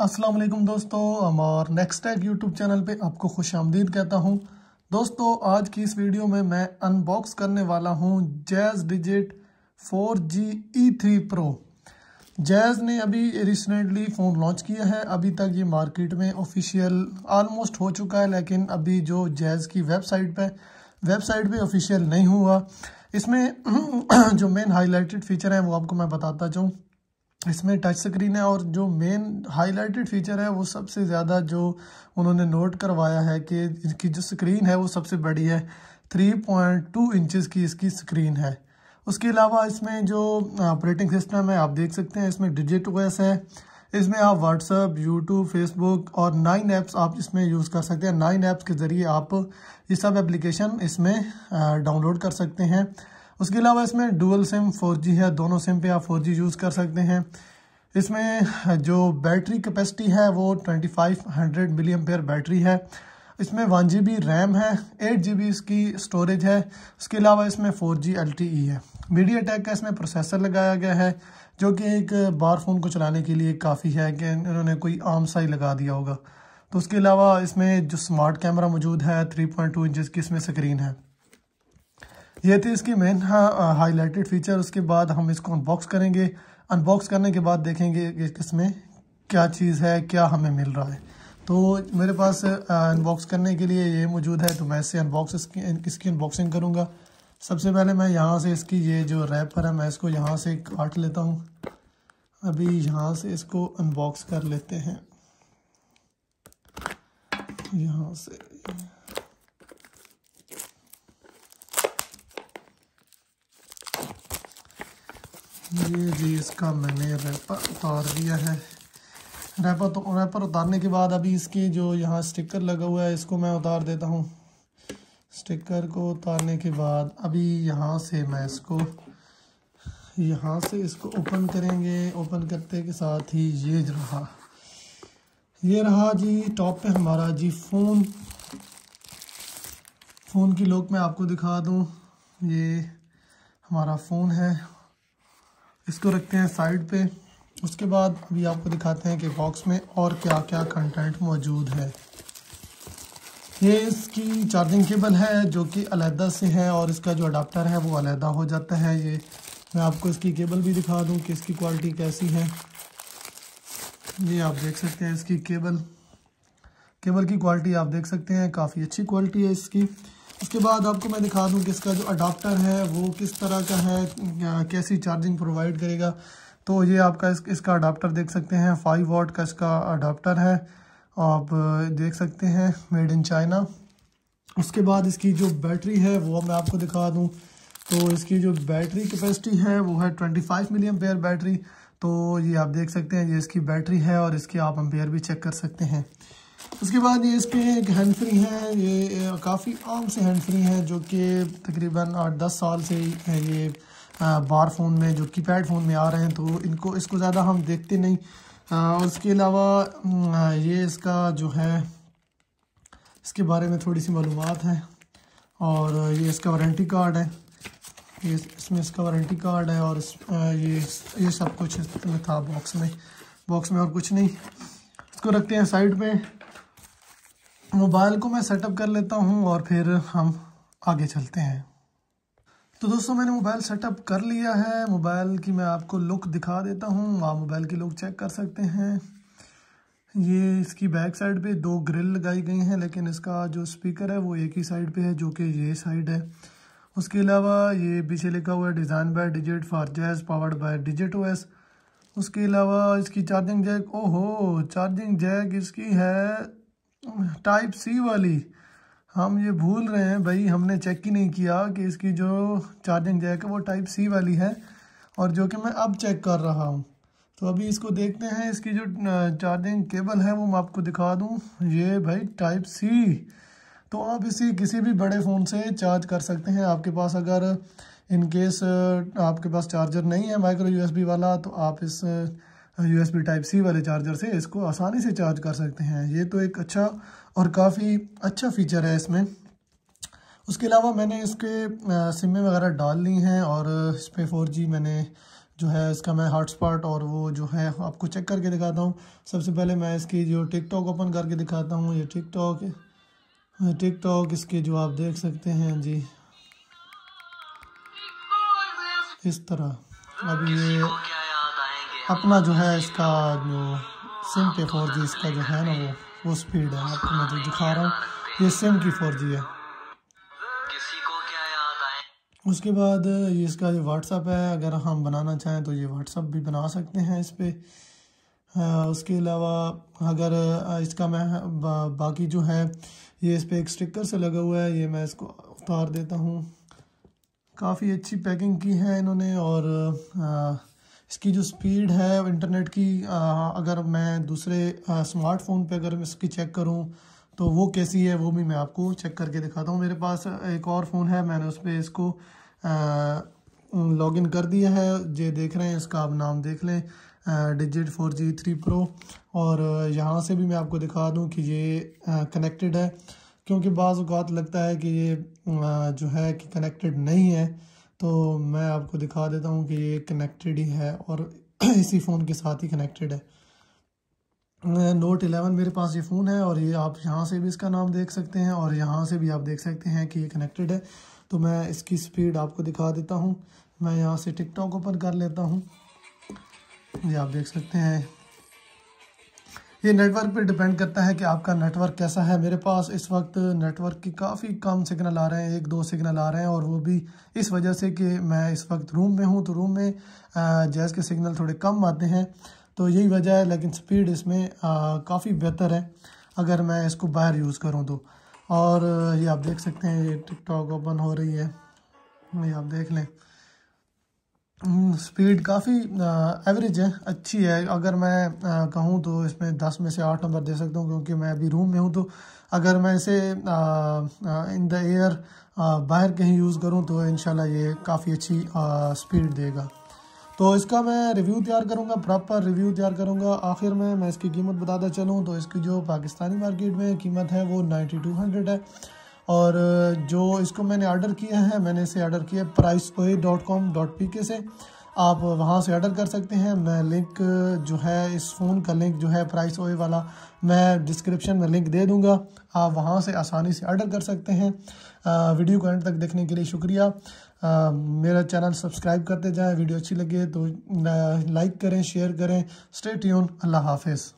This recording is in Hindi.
असलम दोस्तों हमार नेक्स्ट टैग यूट्यूब चैनल पे आपको खुश आमदीद कहता हूँ दोस्तों आज की इस वीडियो में मैं अनबॉक्स करने वाला हूँ jazz digit 4G E3 Pro jazz ने अभी रिसेंटली फ़ोन लॉन्च किया है अभी तक ये मार्केट में ऑफिशियल आलमोस्ट हो चुका है लेकिन अभी जो जैज़ की वेबसाइट पर वेबसाइट पर ऑफिशियल नहीं हुआ इसमें जो मेन हाईलाइटेड फ़ीचर हैं वो आपको मैं बताता चाहूँ इसमें टच स्क्रीन है और जो मेन हाईलाइटेड फीचर है वो सबसे ज़्यादा जो उन्होंने नोट करवाया है कि इसकी जो स्क्रीन है वो सबसे बड़ी है 3.2 इंचेस की इसकी स्क्रीन है उसके अलावा इसमें जो ऑपरेटिंग सिस्टम है आप देख सकते हैं इसमें डिजिट वेस है इसमें आप व्हाट्सअप यूट्यूब फेसबुक और नाइन ऐप्स आप इसमें यूज़ कर सकते हैं नाइन ऐप्स के ज़रिए आप ये सब एप्लीकेशन इसमें डाउनलोड कर सकते हैं उसके अलावा इसमें डुअल सिम 4G है दोनों सिम पे आप 4G यूज़ कर सकते हैं इसमें हाँ, जो बैटरी कैपेसिटी है वो 2500 मिलियम पेयर बैटरी है इसमें वन जी रैम है एट जी इसकी स्टोरेज है इसके अलावा इसमें फोर जी एल है मीडिया टेक का इसमें प्रोसेसर लगाया गया है जो कि एक बार फ़ोन को चलाने के लिए काफ़ी है कि इन्होंने कोई आम सा ही लगा दिया होगा तो उसके अलावा इसमें जो स्मार्ट कैमरा मौजूद है 3.2 पॉइंट इंच की इसमें स्क्रीन है ये थे इसकी मेन हाईलाइटेड फीचर उसके बाद हम इसको अनबॉक्स करेंगे अनबॉक्स करने के बाद देखेंगे कि इसमें क्या चीज़ है क्या हमें मिल रहा है तो मेरे पास अनबॉक्स करने के लिए ये मौजूद है तो मैं इससे अनबॉक्स इसकी अनबॉक्सिंग करूँगा सबसे पहले मैं यहाँ से इसकी ये जो रैपर है मैं इसको यहाँ से काट लेता हूँ अभी यहाँ से इसको अनबॉक्स कर लेते हैं यहाँ से ये जी इसका मैंने रैपर उतार दिया है रैपर तो रैपर उतारने के बाद अभी इसके जो यहाँ स्टिकर लगा हुआ है इसको मैं उतार देता हूँ स्टिकर को उतारने के बाद अभी यहाँ से मैं इसको यहाँ से इसको ओपन करेंगे ओपन करते के साथ ही ये रहा ये रहा जी टॉप पे हमारा जी फ़ोन फ़ोन की लोक मैं आपको दिखा दूँ ये हमारा फ़ोन है इसको रखते हैं साइड पे उसके बाद अभी आपको दिखाते हैं कि बॉक्स में और क्या क्या कंटेंट मौजूद है ये इसकी चार्जिंग केबल है जो कि अलहदा से है और इसका जो अडाप्टर है वो अलहदा हो जाता है ये मैं आपको इसकी केबल भी दिखा दूँ कि इसकी क्वालिटी कैसी है ये आप देख सकते हैं इसकी केबल केबल की क्वालिटी आप देख सकते हैं काफ़ी अच्छी क्वालिटी है इसकी उसके बाद आपको मैं दिखा दूँ कि इसका जो अडाप्टर है वो किस तरह का है कैसी चार्जिंग प्रोवाइड करेगा तो ये आपका इस, इसका अडाप्टर देख सकते हैं फाइव वाट का इसका अडाप्टर है आप देख सकते हैं मेड इन चाइना उसके बाद इसकी जो बैटरी है वो मैं आपको दिखा दूँ तो इसकी जो बैटरी कैपेसिटी है वो है twenty five milliampere battery तो ये आप देख सकते हैं ये इसकी बैटरी है और इसके आप अम्पेयर भी चेक कर सकते हैं उसके बाद ये इसके एक हैंड फ्री है ये काफ़ी आम से हैंड फ्री हैं जो कि तकरीबन आठ दस साल से ये बार फ़ोन में जो की पैड फ़ोन में आ रहे हैं तो इनको इसको ज़्यादा हम देखते नहीं आ, उसके अलावा ये इसका जो है इसके बारे में थोड़ी सी मालूम है और ये इसका वारंटी कार्ड है ये इसमें इसका वारंटी कार्ड है और इस, ये ये सब कुछ इसमें था बॉक्स में बॉक्स में और कुछ नहीं इसको रखते हैं साइड पर मोबाइल को मैं सेटअप कर लेता हूँ और फिर हम आगे चलते हैं तो दोस्तों मैंने मोबाइल सेटअप कर लिया है मोबाइल की मैं आपको लुक दिखा देता हूँ आप मोबाइल की लुक चेक कर सकते हैं ये इसकी बैक साइड पे दो ग्रिल लगाई गई हैं लेकिन इसका जो स्पीकर है वो एक ही साइड पे है जो कि ये साइड है उसके अलावा ये पीछे लिखा हुआ है design by Digit for Jazz powered by Digit ओ उसके अलावा इसकी चार्जिंग जैक ओहो चार्जिंग जैक इसकी है टाइप सी वाली हम ये भूल रहे हैं भाई हमने चेक ही नहीं किया कि इसकी जो चार्जिंग जैक है वो टाइप सी वाली है और जो कि मैं अब चेक कर रहा हूँ तो अभी इसको देखते हैं इसकी जो चार्जिंग केबल है वो मैं आपको दिखा दूँ ये भाई टाइप सी तो आप इसी किसी भी बड़े फ़ोन से चार्ज कर सकते हैं आपके पास अगर इन केस आपके पास चार्जर नहीं है माइक्रो यूएसबी वाला तो आप इस यूएसबी टाइप सी वाले चार्जर से इसको आसानी से चार्ज कर सकते हैं ये तो एक अच्छा और काफ़ी अच्छा फीचर है इसमें उसके अलावा मैंने इसके सिमें वगैरह डाल ली हैं और इस पर फोर जी मैंने जो है इसका मैं हॉटस्पॉट और वो जो है आपको चेक करके दिखाता हूँ सबसे पहले मैं इसकी जो टिकटॉक ओपन करके दिखाता हूँ ये टिकटॉक टिकटॉक इसके जो आप देख सकते हैं जी इस तरह अब ये अपना जो है इसका जो सिम पे फोर जी इसका जो है ना वो वो स्पीड है आपको मैं जो दिखा रहा हूँ ये सिम की फोर जी है उसके बाद ये इसका जो व्हाट्सअप है अगर हम बनाना चाहें तो ये व्हाट्सअप भी बना सकते हैं इस पर उसके अलावा अगर इसका मैं बा, बाकी जो है ये इस पर एक स्टिकर से लगा हुआ है ये मैं इसको उतार देता हूँ काफ़ी अच्छी पैकिंग की है इन्होंने और आ, इसकी जो स्पीड है इंटरनेट की अगर मैं दूसरे स्मार्टफोन पे अगर इसकी चेक करूँ तो वो कैसी है वो भी मैं आपको चेक करके दिखाता हूँ मेरे पास एक और फ़ोन है मैंने उस पर इसको लॉगिन कर दिया है जे देख रहे हैं इसका आप नाम देख लें Digit four G three pro और यहाँ से भी मैं आपको दिखा दूँ कि ये कनेक्टेड है क्योंकि बाज़ अवत लगता है कि ये आ, जो है कि कनेक्टेड नहीं है तो मैं आपको दिखा देता हूँ कि ये कनेक्टेड ही है और इसी फ़ोन के साथ ही कनेक्टेड है नोट एलेवन मेरे पास ये फ़ोन है और ये आप यहाँ से भी इसका नाम देख सकते हैं और यहाँ से भी आप देख सकते हैं कि ये कनेक्टेड है तो मैं इसकी स्पीड आपको दिखा देता हूँ मैं यहाँ से टिकटॉक ओपन कर लेता हूँ ये आप देख सकते हैं ये नेटवर्क पे डिपेंड करता है कि आपका नेटवर्क कैसा है मेरे पास इस वक्त नेटवर्क की काफ़ी कम सिग्नल आ रहे हैं एक दो सिग्नल आ रहे हैं और वो भी इस वजह से कि मैं इस वक्त रूम में हूँ तो रूम में जैज़ के सिग्नल थोड़े कम आते हैं तो यही वजह है लेकिन स्पीड इसमें काफ़ी बेहतर है अगर मैं इसको बाहर यूज़ करूँ तो और ये आप देख सकते हैं ये टिकट ओपन हो रही है ये आप देख लें स्पीड काफ़ी एवरेज है अच्छी है अगर मैं कहूँ तो इसमें दस में से आठ नंबर दे सकता हूँ क्योंकि मैं अभी रूम में हूँ तो अगर मैं इसे इन द एयर बाहर कहीं यूज़ करूँ तो इन ये काफ़ी अच्छी स्पीड देगा तो इसका मैं रिव्यू तैयार करूँगा प्रॉपर रिव्यू तैयार करूँगा आखिर में मैं इसकी कीमत बताता चलूँ तो इसकी जो पाकिस्तानी मार्केट में कीमत है वो नाइन्टी टू हंड्रेड है और जो इसको मैंने ऑर्डर किया है मैंने इसे ऑर्डर किया है प्राइस ओए डॉट कॉम डॉट पी के से आप वहाँ से ऑर्डर कर सकते हैं मैं लिंक जो है इस फ़ोन का लिंक जो है प्राइस ओए वाला मैं डिस्क्रिप्शन में लिंक दे दूँगा आप वहाँ से आसानी से ऑर्डर कर सकते हैं आ, वीडियो को एंड तक देखने के लिए शुक्रिया आ, मेरा चैनल सब्सक्राइब करते जाएं वीडियो अच्छी लगे तो लाइक करें शेयर करें स्टे ट्यून अल्लाह हाफिज़